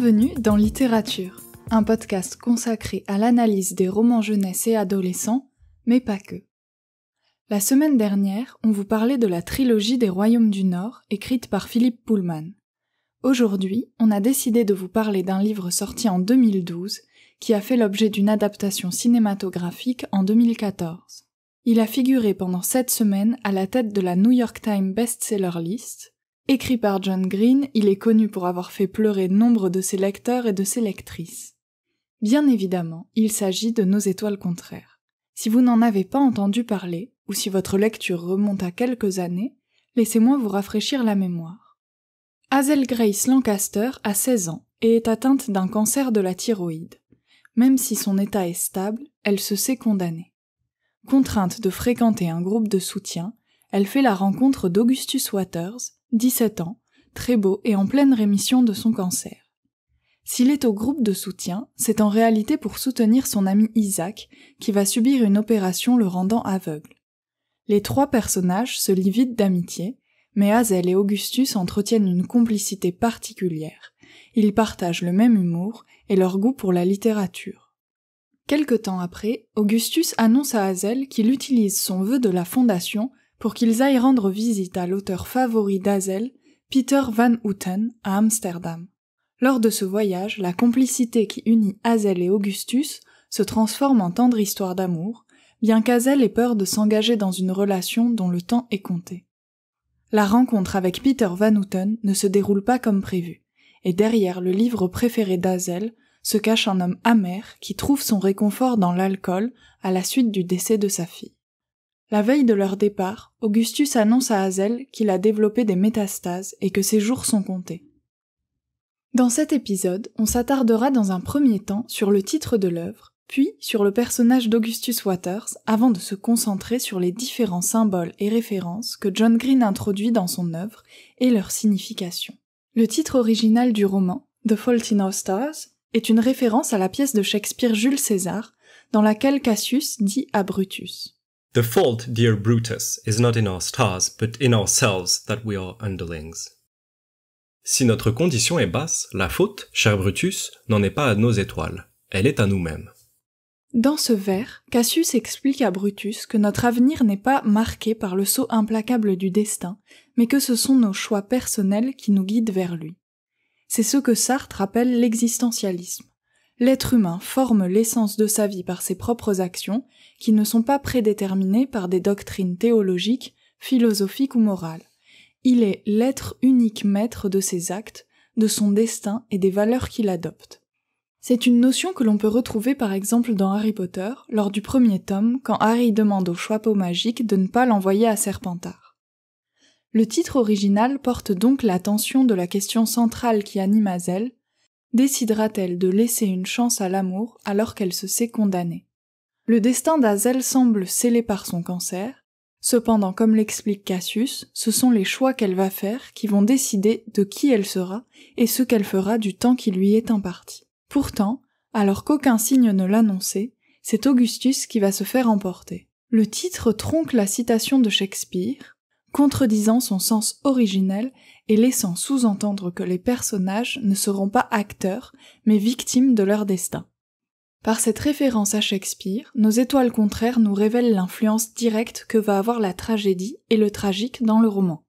Bienvenue dans Littérature, un podcast consacré à l'analyse des romans jeunesse et adolescents, mais pas que. La semaine dernière, on vous parlait de la trilogie des Royaumes du Nord, écrite par Philippe Pullman. Aujourd'hui, on a décidé de vous parler d'un livre sorti en 2012, qui a fait l'objet d'une adaptation cinématographique en 2014. Il a figuré pendant sept semaines à la tête de la New York Times Bestseller List, Écrit par John Green, il est connu pour avoir fait pleurer nombre de ses lecteurs et de ses lectrices. Bien évidemment, il s'agit de Nos étoiles contraires. Si vous n'en avez pas entendu parler, ou si votre lecture remonte à quelques années, laissez-moi vous rafraîchir la mémoire. Hazel Grace Lancaster a 16 ans et est atteinte d'un cancer de la thyroïde. Même si son état est stable, elle se sait condamnée. Contrainte de fréquenter un groupe de soutien, elle fait la rencontre d'Augustus Waters, 17 ans, très beau et en pleine rémission de son cancer. S'il est au groupe de soutien, c'est en réalité pour soutenir son ami Isaac, qui va subir une opération le rendant aveugle. Les trois personnages se lient d'amitié, mais Hazel et Augustus entretiennent une complicité particulière. Ils partagent le même humour et leur goût pour la littérature. Quelque temps après, Augustus annonce à Hazel qu'il utilise son vœu de la fondation pour qu'ils aillent rendre visite à l'auteur favori d'Azel, Peter Van Houten, à Amsterdam. Lors de ce voyage, la complicité qui unit Azel et Augustus se transforme en tendre histoire d'amour, bien qu'Azel ait peur de s'engager dans une relation dont le temps est compté. La rencontre avec Peter Van Houten ne se déroule pas comme prévu, et derrière le livre préféré d'Azel se cache un homme amer qui trouve son réconfort dans l'alcool à la suite du décès de sa fille. La veille de leur départ, Augustus annonce à Hazel qu'il a développé des métastases et que ses jours sont comptés. Dans cet épisode, on s'attardera dans un premier temps sur le titre de l'œuvre, puis sur le personnage d'Augustus Waters avant de se concentrer sur les différents symboles et références que John Green introduit dans son œuvre et leur signification. Le titre original du roman, The Fault in Our Stars, est une référence à la pièce de Shakespeare Jules César, dans laquelle Cassius dit à Brutus The fault, dear Brutus, is not in our stars, but in ourselves that we are underlings. Si notre condition est basse, la faute, cher Brutus, n'en est pas à nos étoiles, elle est à nous-mêmes. Dans ce vers, Cassius explique à Brutus que notre avenir n'est pas marqué par le sceau implacable du destin, mais que ce sont nos choix personnels qui nous guident vers lui. C'est ce que Sartre appelle l'existentialisme, L'être humain forme l'essence de sa vie par ses propres actions, qui ne sont pas prédéterminées par des doctrines théologiques, philosophiques ou morales. Il est l'être unique maître de ses actes, de son destin et des valeurs qu'il adopte. C'est une notion que l'on peut retrouver par exemple dans Harry Potter, lors du premier tome, quand Harry demande au chapeau magique de ne pas l'envoyer à Serpentard. Le titre original porte donc l'attention de la question centrale qui anime Azel décidera-t-elle de laisser une chance à l'amour alors qu'elle se sait condamnée Le destin d'Azel semble scellé par son cancer, cependant comme l'explique Cassius, ce sont les choix qu'elle va faire qui vont décider de qui elle sera et ce qu'elle fera du temps qui lui est imparti. Pourtant, alors qu'aucun signe ne l'annonçait, c'est Augustus qui va se faire emporter. Le titre tronque la citation de Shakespeare, contredisant son sens originel et laissant sous-entendre que les personnages ne seront pas acteurs, mais victimes de leur destin. Par cette référence à Shakespeare, nos étoiles contraires nous révèlent l'influence directe que va avoir la tragédie et le tragique dans le roman.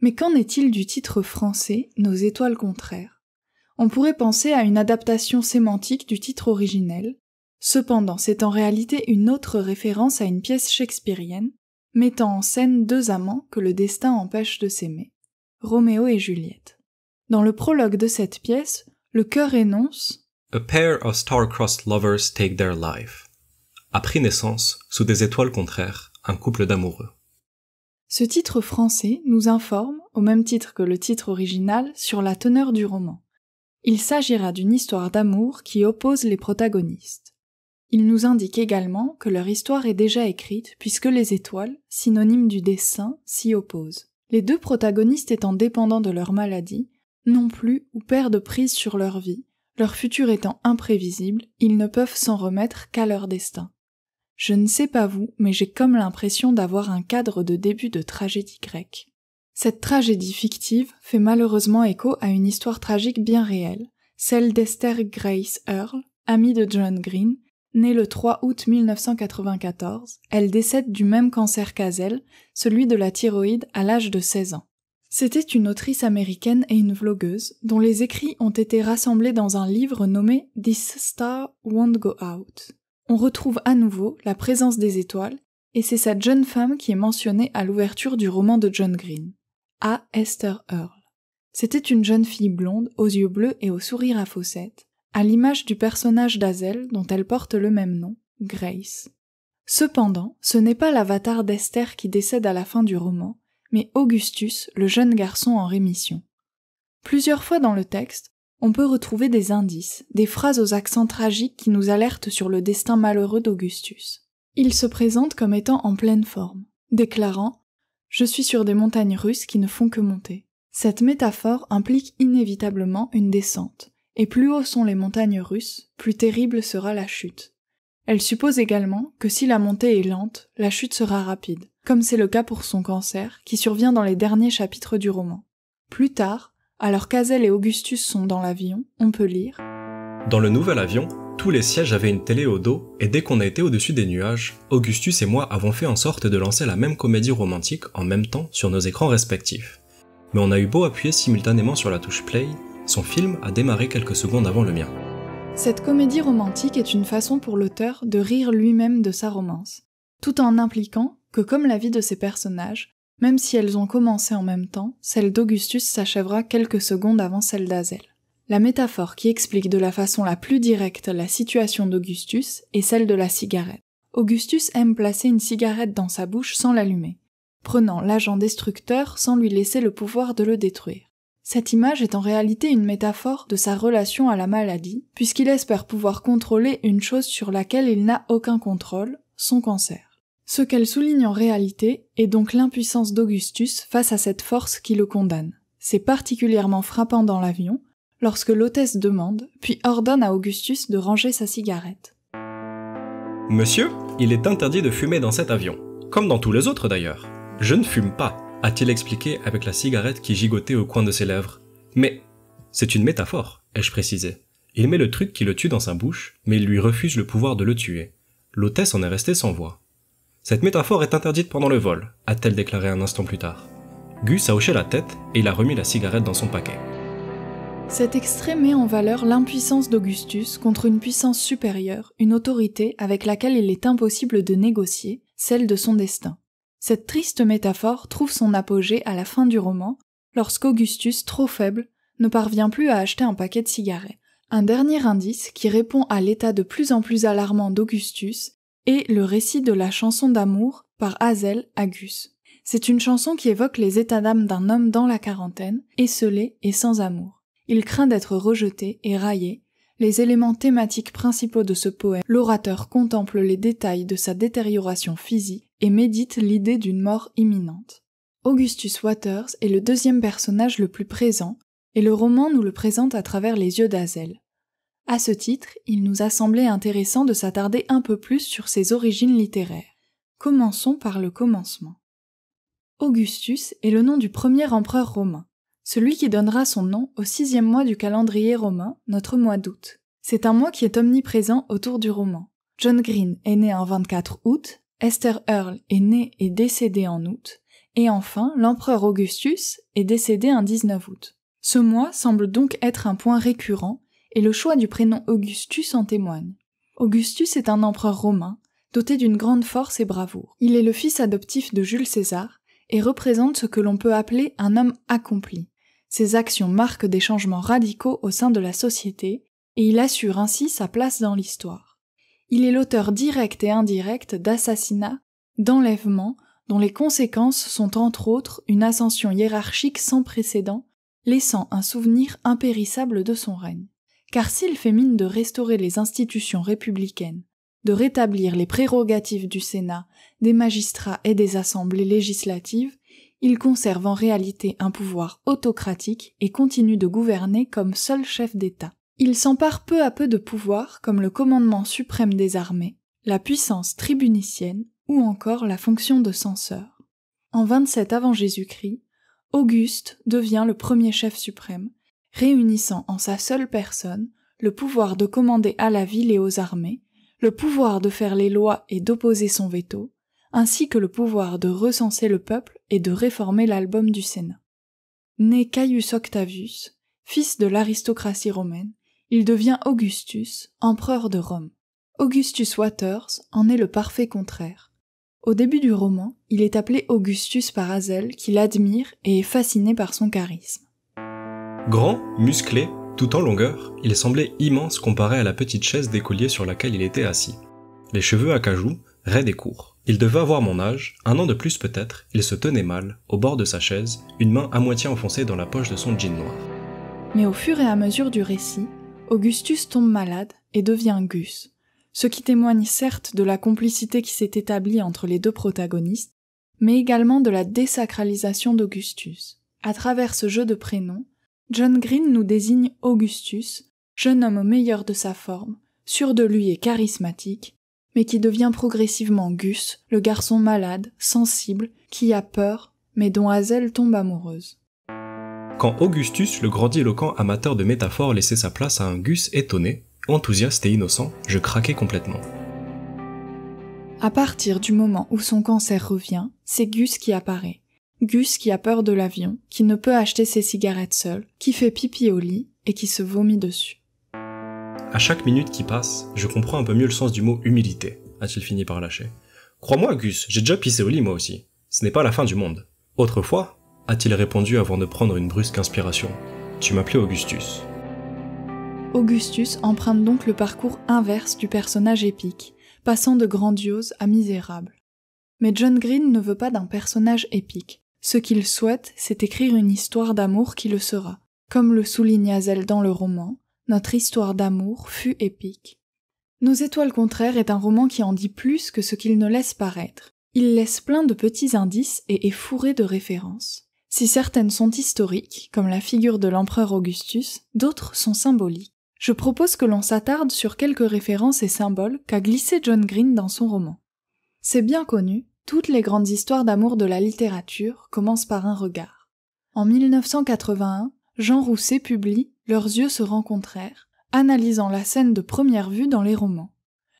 Mais qu'en est-il du titre français Nos étoiles contraires On pourrait penser à une adaptation sémantique du titre originel, cependant c'est en réalité une autre référence à une pièce shakespearienne, mettant en scène deux amants que le destin empêche de s'aimer. Roméo et Juliette. Dans le prologue de cette pièce, le chœur énonce A pair of star-crossed lovers take their life. pris naissance, sous des étoiles contraires, un couple d'amoureux. Ce titre français nous informe, au même titre que le titre original, sur la teneur du roman. Il s'agira d'une histoire d'amour qui oppose les protagonistes. Il nous indique également que leur histoire est déjà écrite puisque les étoiles, synonymes du dessin, s'y opposent les deux protagonistes étant dépendants de leur maladie, non plus ou perdent prise sur leur vie, leur futur étant imprévisible, ils ne peuvent s'en remettre qu'à leur destin. Je ne sais pas vous, mais j'ai comme l'impression d'avoir un cadre de début de tragédie grecque. Cette tragédie fictive fait malheureusement écho à une histoire tragique bien réelle, celle d'Esther Grace Earle, amie de John Green, Née le 3 août 1994, elle décède du même cancer qu'Azel, celui de la thyroïde, à l'âge de 16 ans. C'était une autrice américaine et une vlogueuse, dont les écrits ont été rassemblés dans un livre nommé This Star Won't Go Out. On retrouve à nouveau la présence des étoiles, et c'est cette jeune femme qui est mentionnée à l'ouverture du roman de John Green, A. Esther Earle. C'était une jeune fille blonde, aux yeux bleus et au sourire à fossettes, à l'image du personnage d'Azel dont elle porte le même nom, Grace. Cependant, ce n'est pas l'avatar d'Esther qui décède à la fin du roman, mais Augustus, le jeune garçon en rémission. Plusieurs fois dans le texte, on peut retrouver des indices, des phrases aux accents tragiques qui nous alertent sur le destin malheureux d'Augustus. Il se présente comme étant en pleine forme, déclarant Je suis sur des montagnes russes qui ne font que monter. Cette métaphore implique inévitablement une descente, et plus haut sont les montagnes russes, plus terrible sera la chute. Elle suppose également que si la montée est lente, la chute sera rapide, comme c'est le cas pour son cancer, qui survient dans les derniers chapitres du roman. Plus tard, alors qu'Azel et Augustus sont dans l'avion, on peut lire Dans le nouvel avion, tous les sièges avaient une télé au dos, et dès qu'on a été au-dessus des nuages, Augustus et moi avons fait en sorte de lancer la même comédie romantique en même temps sur nos écrans respectifs. Mais on a eu beau appuyer simultanément sur la touche play, son film a démarré quelques secondes avant le mien. Cette comédie romantique est une façon pour l'auteur de rire lui-même de sa romance, tout en impliquant que comme la vie de ses personnages, même si elles ont commencé en même temps, celle d'Augustus s'achèvera quelques secondes avant celle d'Azel. La métaphore qui explique de la façon la plus directe la situation d'Augustus est celle de la cigarette. Augustus aime placer une cigarette dans sa bouche sans l'allumer, prenant l'agent destructeur sans lui laisser le pouvoir de le détruire. Cette image est en réalité une métaphore de sa relation à la maladie, puisqu'il espère pouvoir contrôler une chose sur laquelle il n'a aucun contrôle, son cancer. Ce qu'elle souligne en réalité est donc l'impuissance d'Augustus face à cette force qui le condamne. C'est particulièrement frappant dans l'avion, lorsque l'hôtesse demande, puis ordonne à Augustus de ranger sa cigarette. Monsieur, il est interdit de fumer dans cet avion, comme dans tous les autres d'ailleurs. Je ne fume pas a-t-il expliqué avec la cigarette qui gigotait au coin de ses lèvres. Mais c'est une métaphore, ai-je précisé. Il met le truc qui le tue dans sa bouche, mais il lui refuse le pouvoir de le tuer. L'hôtesse en est restée sans voix. Cette métaphore est interdite pendant le vol, a-t-elle déclaré un instant plus tard. Gus a hoché la tête et il a remis la cigarette dans son paquet. Cet extrait met en valeur l'impuissance d'Augustus contre une puissance supérieure, une autorité avec laquelle il est impossible de négocier, celle de son destin. Cette triste métaphore trouve son apogée à la fin du roman, lorsqu'Augustus, trop faible, ne parvient plus à acheter un paquet de cigarettes. Un dernier indice qui répond à l'état de plus en plus alarmant d'Augustus est le récit de la chanson d'amour par Hazel Agus. C'est une chanson qui évoque les états d'âme d'un homme dans la quarantaine, esselé et sans amour. Il craint d'être rejeté et raillé. Les éléments thématiques principaux de ce poème, l'orateur contemple les détails de sa détérioration physique, et médite l'idée d'une mort imminente. Augustus Waters est le deuxième personnage le plus présent, et le roman nous le présente à travers les yeux d'Azel. À ce titre, il nous a semblé intéressant de s'attarder un peu plus sur ses origines littéraires. Commençons par le commencement. Augustus est le nom du premier empereur romain, celui qui donnera son nom au sixième mois du calendrier romain, notre mois d'août. C'est un mois qui est omniprésent autour du roman. John Green est né en 24 août, Esther Earl est née et décédée en août, et enfin l'empereur Augustus est décédé un 19 août. Ce mois semble donc être un point récurrent, et le choix du prénom Augustus en témoigne. Augustus est un empereur romain, doté d'une grande force et bravoure. Il est le fils adoptif de Jules César, et représente ce que l'on peut appeler un homme accompli. Ses actions marquent des changements radicaux au sein de la société, et il assure ainsi sa place dans l'histoire il est l'auteur direct et indirect d'assassinats, d'enlèvements, dont les conséquences sont entre autres une ascension hiérarchique sans précédent, laissant un souvenir impérissable de son règne. Car s'il fait mine de restaurer les institutions républicaines, de rétablir les prérogatives du Sénat, des magistrats et des assemblées législatives, il conserve en réalité un pouvoir autocratique et continue de gouverner comme seul chef d'État. Il s'empare peu à peu de pouvoirs comme le commandement suprême des armées, la puissance tribunicienne ou encore la fonction de censeur. En 27 avant Jésus-Christ, Auguste devient le premier chef suprême, réunissant en sa seule personne le pouvoir de commander à la ville et aux armées, le pouvoir de faire les lois et d'opposer son veto, ainsi que le pouvoir de recenser le peuple et de réformer l'album du Sénat. Né Caius Octavius, fils de l'aristocratie romaine, il devient Augustus, empereur de Rome. Augustus Waters en est le parfait contraire. Au début du roman, il est appelé Augustus par Hazel, qui l'admire et est fasciné par son charisme. Grand, musclé, tout en longueur, il semblait immense comparé à la petite chaise d'écolier sur laquelle il était assis. Les cheveux à cajou, raides et courts. Il devait avoir mon âge, un an de plus peut-être, il se tenait mal, au bord de sa chaise, une main à moitié enfoncée dans la poche de son jean noir. Mais au fur et à mesure du récit, Augustus tombe malade et devient Gus, ce qui témoigne certes de la complicité qui s'est établie entre les deux protagonistes, mais également de la désacralisation d'Augustus. À travers ce jeu de prénoms, John Green nous désigne Augustus, jeune homme au meilleur de sa forme, sûr de lui et charismatique, mais qui devient progressivement Gus, le garçon malade, sensible, qui a peur, mais dont Hazel tombe amoureuse. Quand Augustus, le éloquent amateur de métaphores, laissait sa place à un Gus étonné, enthousiaste et innocent, je craquais complètement. À partir du moment où son cancer revient, c'est Gus qui apparaît. Gus qui a peur de l'avion, qui ne peut acheter ses cigarettes seul, qui fait pipi au lit et qui se vomit dessus. À chaque minute qui passe, je comprends un peu mieux le sens du mot humilité, a-t-il fini par lâcher. Crois-moi, Gus, j'ai déjà pissé au lit moi aussi. Ce n'est pas la fin du monde. Autrefois, a-t-il répondu avant de prendre une brusque inspiration. Tu m'appelais Augustus. Augustus emprunte donc le parcours inverse du personnage épique, passant de grandiose à misérable. Mais John Green ne veut pas d'un personnage épique. Ce qu'il souhaite, c'est écrire une histoire d'amour qui le sera. Comme le souligne Hazel dans le roman, notre histoire d'amour fut épique. Nos étoiles contraires est un roman qui en dit plus que ce qu'il ne laisse paraître. Il laisse plein de petits indices et est fourré de références. Si certaines sont historiques, comme la figure de l'empereur Augustus, d'autres sont symboliques. Je propose que l'on s'attarde sur quelques références et symboles qu'a glissé John Green dans son roman. C'est bien connu, toutes les grandes histoires d'amour de la littérature commencent par un regard. En 1981, Jean Rousset publie Leurs yeux se rencontrèrent, analysant la scène de première vue dans les romans.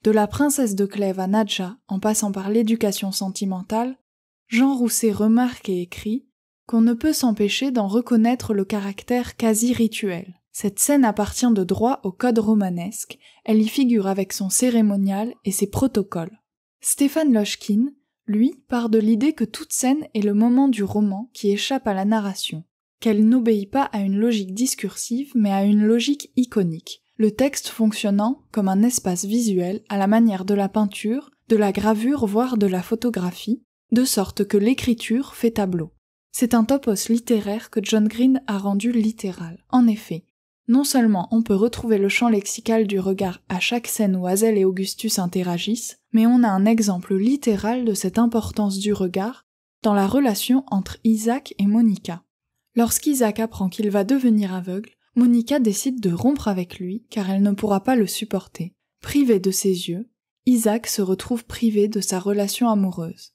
De la princesse de Clèves à Nadja, en passant par l'éducation sentimentale, Jean Rousset remarque et écrit qu'on ne peut s'empêcher d'en reconnaître le caractère quasi rituel. Cette scène appartient de droit au code romanesque, elle y figure avec son cérémonial et ses protocoles. Stéphane Lochkin, lui, part de l'idée que toute scène est le moment du roman qui échappe à la narration, qu'elle n'obéit pas à une logique discursive mais à une logique iconique, le texte fonctionnant comme un espace visuel à la manière de la peinture, de la gravure voire de la photographie, de sorte que l'écriture fait tableau. C'est un topos littéraire que John Green a rendu littéral. En effet, non seulement on peut retrouver le champ lexical du regard à chaque scène où Hazel et Augustus interagissent, mais on a un exemple littéral de cette importance du regard dans la relation entre Isaac et Monica. Lorsqu'Isaac apprend qu'il va devenir aveugle, Monica décide de rompre avec lui car elle ne pourra pas le supporter. Privé de ses yeux, Isaac se retrouve privé de sa relation amoureuse.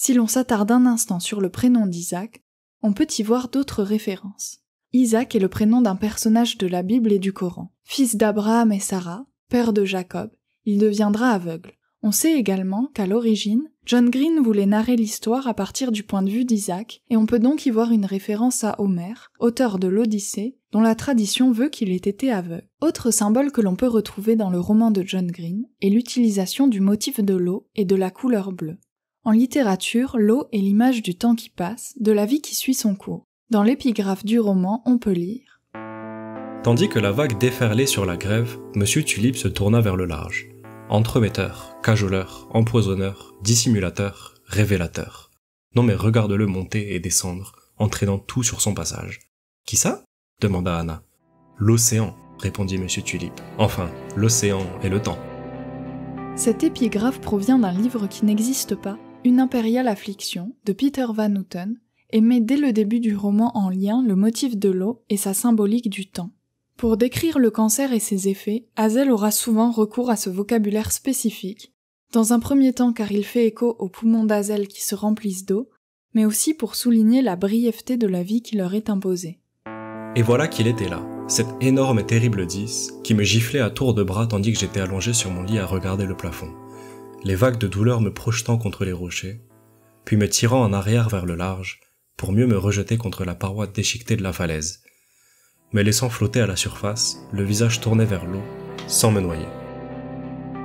Si l'on s'attarde un instant sur le prénom d'Isaac, on peut y voir d'autres références. Isaac est le prénom d'un personnage de la Bible et du Coran. Fils d'Abraham et Sarah, père de Jacob, il deviendra aveugle. On sait également qu'à l'origine, John Green voulait narrer l'histoire à partir du point de vue d'Isaac, et on peut donc y voir une référence à Homer, auteur de l'Odyssée, dont la tradition veut qu'il ait été aveugle. Autre symbole que l'on peut retrouver dans le roman de John Green est l'utilisation du motif de l'eau et de la couleur bleue. En littérature, l'eau est l'image du temps qui passe, de la vie qui suit son cours. Dans l'épigraphe du roman, on peut lire Tandis que la vague déferlait sur la grève, Monsieur Tulip se tourna vers le large. Entremetteur, cajoleur, empoisonneur, dissimulateur, révélateur. Non mais regarde-le monter et descendre, entraînant tout sur son passage. Qui ça demanda Anna. L'océan, répondit M. Tulip. Enfin, l'océan et le temps. Cette épigraphe provient d'un livre qui n'existe pas, une impériale affliction de Peter Van Houten et met dès le début du roman en lien le motif de l'eau et sa symbolique du temps. Pour décrire le cancer et ses effets, Hazel aura souvent recours à ce vocabulaire spécifique, dans un premier temps car il fait écho aux poumons d'Hazel qui se remplissent d'eau, mais aussi pour souligner la brièveté de la vie qui leur est imposée. Et voilà qu'il était là, cet énorme et terrible 10 qui me giflait à tour de bras tandis que j'étais allongé sur mon lit à regarder le plafond les vagues de douleur me projetant contre les rochers, puis me tirant en arrière vers le large pour mieux me rejeter contre la paroi déchiquetée de la falaise, me laissant flotter à la surface, le visage tourné vers l'eau, sans me noyer.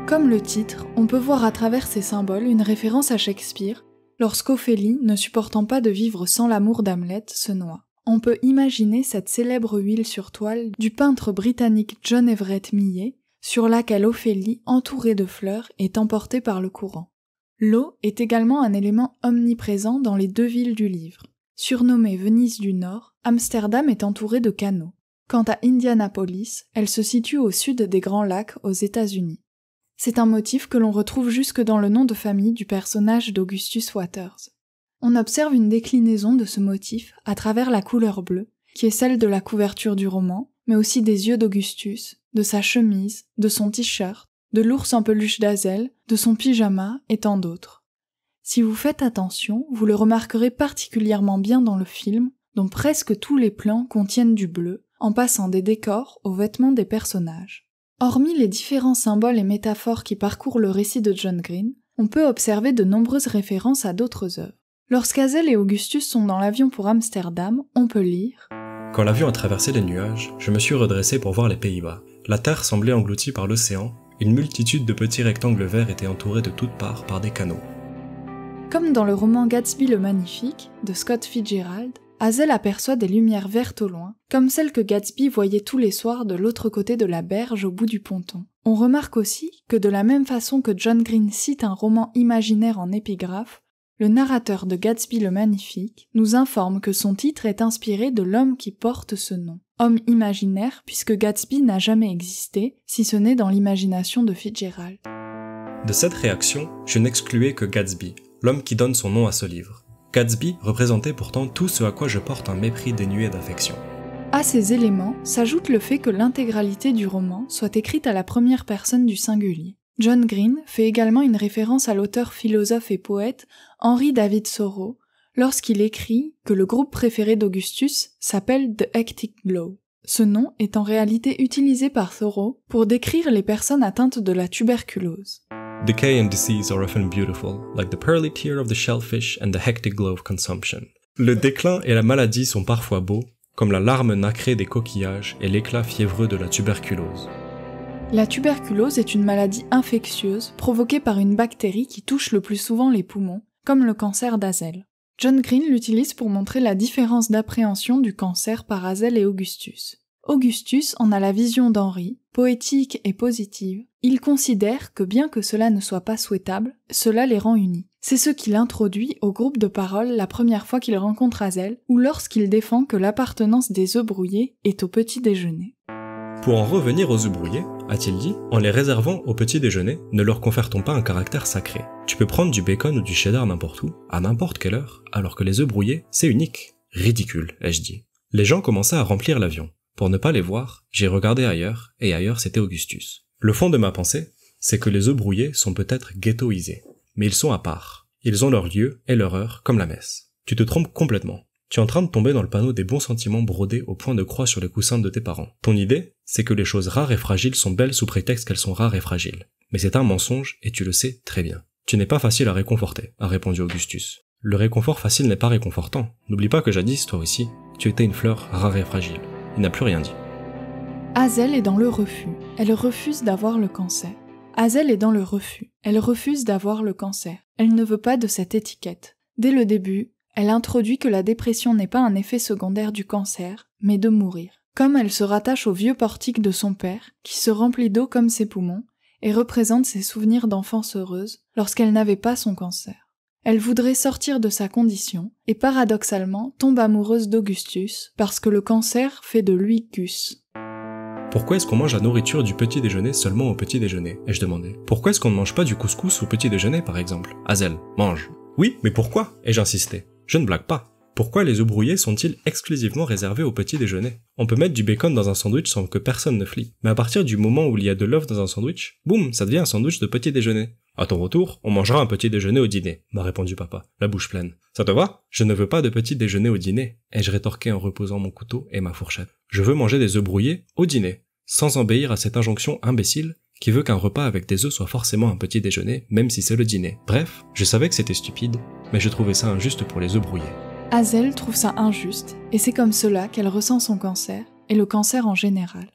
Comme le titre, on peut voir à travers ces symboles une référence à Shakespeare, lorsqu'Ophélie, ne supportant pas de vivre sans l'amour d'Hamlet, se noie. On peut imaginer cette célèbre huile sur toile du peintre britannique John Everett Millet, sur laquelle Ophélie, entourée de fleurs, est emportée par le courant. L'eau est également un élément omniprésent dans les deux villes du livre. Surnommée Venise du Nord, Amsterdam est entourée de canaux. Quant à Indianapolis, elle se situe au sud des Grands Lacs aux États-Unis. C'est un motif que l'on retrouve jusque dans le nom de famille du personnage d'Augustus Waters. On observe une déclinaison de ce motif à travers la couleur bleue, qui est celle de la couverture du roman, mais aussi des yeux d'Augustus, de sa chemise, de son t-shirt, de l'ours en peluche d'Azel, de son pyjama et tant d'autres. Si vous faites attention, vous le remarquerez particulièrement bien dans le film, dont presque tous les plans contiennent du bleu, en passant des décors aux vêtements des personnages. Hormis les différents symboles et métaphores qui parcourent le récit de John Green, on peut observer de nombreuses références à d'autres œuvres. Lorsqu'Azel et Augustus sont dans l'avion pour Amsterdam, on peut lire quand l'avion a traversé les nuages, je me suis redressé pour voir les Pays-Bas. La terre semblait engloutie par l'océan, une multitude de petits rectangles verts étaient entourés de toutes parts par des canaux. Comme dans le roman Gatsby le Magnifique de Scott Fitzgerald, Hazel aperçoit des lumières vertes au loin, comme celles que Gatsby voyait tous les soirs de l'autre côté de la berge au bout du ponton. On remarque aussi que de la même façon que John Green cite un roman imaginaire en épigraphe, le narrateur de Gatsby le Magnifique, nous informe que son titre est inspiré de l'homme qui porte ce nom. Homme imaginaire, puisque Gatsby n'a jamais existé, si ce n'est dans l'imagination de Fitzgerald. De cette réaction, je n'excluais que Gatsby, l'homme qui donne son nom à ce livre. Gatsby représentait pourtant tout ce à quoi je porte un mépris dénué d'affection. À ces éléments s'ajoute le fait que l'intégralité du roman soit écrite à la première personne du singulier. John Green fait également une référence à l'auteur philosophe et poète Henri David Thoreau lorsqu'il écrit que le groupe préféré d'Augustus s'appelle The Hectic Glow. Ce nom est en réalité utilisé par Thoreau pour décrire les personnes atteintes de la tuberculose. Le déclin et la maladie sont parfois beaux, comme la larme nacrée des coquillages et l'éclat fiévreux de la tuberculose. La tuberculose est une maladie infectieuse provoquée par une bactérie qui touche le plus souvent les poumons, comme le cancer d'Azel. John Green l'utilise pour montrer la différence d'appréhension du cancer par Azel et Augustus. Augustus en a la vision d'Henri, poétique et positive. Il considère que bien que cela ne soit pas souhaitable, cela les rend unis. C'est ce qui introduit au groupe de parole la première fois qu'il rencontre Azel, ou lorsqu'il défend que l'appartenance des œufs brouillés est au petit déjeuner. Pour en revenir aux brouillés, a-t-il dit, en les réservant au petit déjeuner, ne leur confère-t-on pas un caractère sacré Tu peux prendre du bacon ou du cheddar n'importe où, à n'importe quelle heure, alors que les œufs brouillés, c'est unique. Ridicule, ai-je dit. Les gens commençaient à remplir l'avion. Pour ne pas les voir, j'ai regardé ailleurs, et ailleurs c'était Augustus. Le fond de ma pensée, c'est que les œufs brouillés sont peut-être ghettoisés, mais ils sont à part. Ils ont leur lieu et leur heure, comme la messe. Tu te trompes complètement. Tu es en train de tomber dans le panneau des bons sentiments brodés au point de croix sur les coussins de tes parents. Ton idée, c'est que les choses rares et fragiles sont belles sous prétexte qu'elles sont rares et fragiles. Mais c'est un mensonge et tu le sais très bien. Tu n'es pas facile à réconforter, a répondu Augustus. Le réconfort facile n'est pas réconfortant. N'oublie pas que jadis, toi aussi, tu étais une fleur rare et fragile. Il n'a plus rien dit. Hazel est dans le refus. Elle refuse d'avoir le cancer. Hazel est dans le refus. Elle refuse d'avoir le cancer. Elle ne veut pas de cette étiquette. Dès le début, elle introduit que la dépression n'est pas un effet secondaire du cancer, mais de mourir. Comme elle se rattache au vieux portique de son père, qui se remplit d'eau comme ses poumons, et représente ses souvenirs d'enfance heureuse lorsqu'elle n'avait pas son cancer. Elle voudrait sortir de sa condition, et paradoxalement tombe amoureuse d'Augustus, parce que le cancer fait de lui cus. Pourquoi est-ce qu'on mange la nourriture du petit déjeuner seulement au petit déjeuner ai-je demandé. Pourquoi est-ce qu'on ne mange pas du couscous au petit déjeuner par exemple Hazel, mange. Oui, mais pourquoi ai-je insisté. Je ne blague pas. Pourquoi les œufs brouillés sont-ils exclusivement réservés au petit déjeuner On peut mettre du bacon dans un sandwich sans que personne ne flie. Mais à partir du moment où il y a de l'œuf dans un sandwich, boum, ça devient un sandwich de petit déjeuner. À ton retour, on mangera un petit déjeuner au dîner, m'a répondu papa, la bouche pleine. Ça te va Je ne veux pas de petit déjeuner au dîner, ai-je rétorqué en reposant mon couteau et ma fourchette. Je veux manger des œufs brouillés au dîner. Sans obéir à cette injonction imbécile, qui veut qu'un repas avec des œufs soit forcément un petit déjeuner, même si c'est le dîner. Bref, je savais que c'était stupide, mais je trouvais ça injuste pour les œufs brouillés. Hazel trouve ça injuste, et c'est comme cela qu'elle ressent son cancer, et le cancer en général.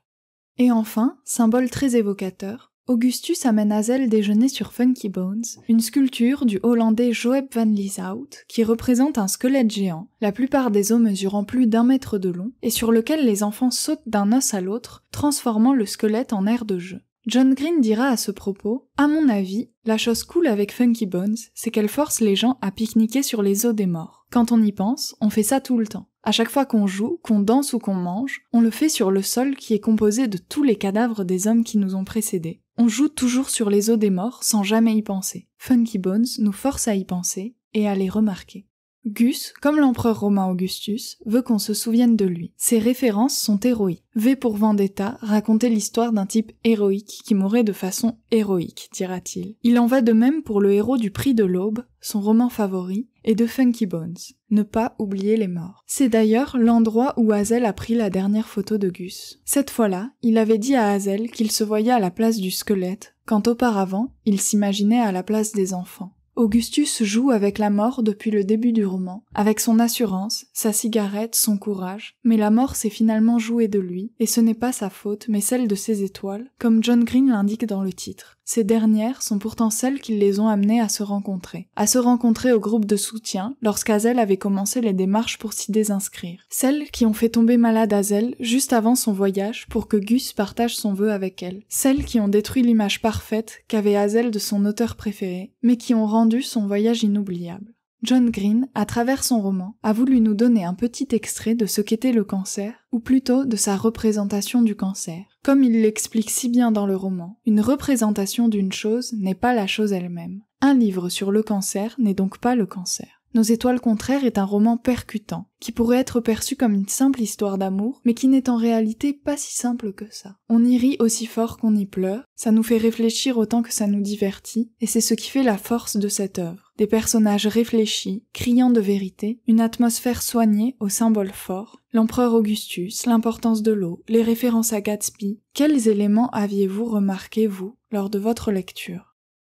Et enfin, symbole très évocateur, Augustus amène Hazel déjeuner sur Funky Bones, une sculpture du Hollandais Joep van Lieshout qui représente un squelette géant, la plupart des os mesurant plus d'un mètre de long, et sur lequel les enfants sautent d'un os à l'autre, transformant le squelette en aire de jeu. John Green dira à ce propos À mon avis, la chose cool avec Funky Bones, c'est qu'elle force les gens à pique-niquer sur les os des morts. Quand on y pense, on fait ça tout le temps. À chaque fois qu'on joue, qu'on danse ou qu'on mange, on le fait sur le sol qui est composé de tous les cadavres des hommes qui nous ont précédés. On joue toujours sur les os des morts sans jamais y penser. Funky Bones nous force à y penser et à les remarquer. Gus, comme l'empereur romain Augustus, veut qu'on se souvienne de lui. Ses références sont héroïques. V pour Vendetta racontait l'histoire d'un type héroïque qui mourait de façon héroïque, dira-t-il. Il en va de même pour le héros du Prix de l'Aube, son roman favori, et de Funky Bones. Ne pas oublier les morts. C'est d'ailleurs l'endroit où Hazel a pris la dernière photo de Gus. Cette fois-là, il avait dit à Hazel qu'il se voyait à la place du squelette, quand auparavant, il s'imaginait à la place des enfants. Augustus joue avec la mort depuis le début du roman, avec son assurance, sa cigarette, son courage, mais la mort s'est finalement jouée de lui, et ce n'est pas sa faute, mais celle de ses étoiles, comme John Green l'indique dans le titre. Ces dernières sont pourtant celles qui les ont amenées à se rencontrer, à se rencontrer au groupe de soutien lorsqu'Azel avait commencé les démarches pour s'y désinscrire, celles qui ont fait tomber malade Azel juste avant son voyage pour que Gus partage son vœu avec elle, celles qui ont détruit l'image parfaite qu'avait Azel de son auteur préféré, mais qui ont rendu son voyage inoubliable. John Green, à travers son roman, a voulu nous donner un petit extrait de ce qu'était le cancer, ou plutôt de sa représentation du cancer. Comme il l'explique si bien dans le roman, une représentation d'une chose n'est pas la chose elle-même. Un livre sur le cancer n'est donc pas le cancer. Nos étoiles contraires est un roman percutant, qui pourrait être perçu comme une simple histoire d'amour, mais qui n'est en réalité pas si simple que ça. On y rit aussi fort qu'on y pleure, ça nous fait réfléchir autant que ça nous divertit, et c'est ce qui fait la force de cette œuvre des personnages réfléchis, criant de vérité, une atmosphère soignée aux symboles forts, l'empereur Augustus, l'importance de l'eau, les références à Gatsby. Quels éléments aviez-vous remarqué, vous, lors de votre lecture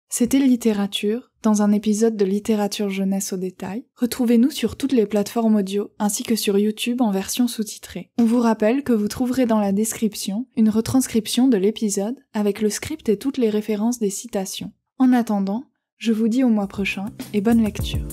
C'était Littérature, dans un épisode de Littérature Jeunesse au détail. Retrouvez-nous sur toutes les plateformes audio ainsi que sur YouTube en version sous-titrée. On vous rappelle que vous trouverez dans la description une retranscription de l'épisode avec le script et toutes les références des citations. En attendant, je vous dis au mois prochain et bonne lecture.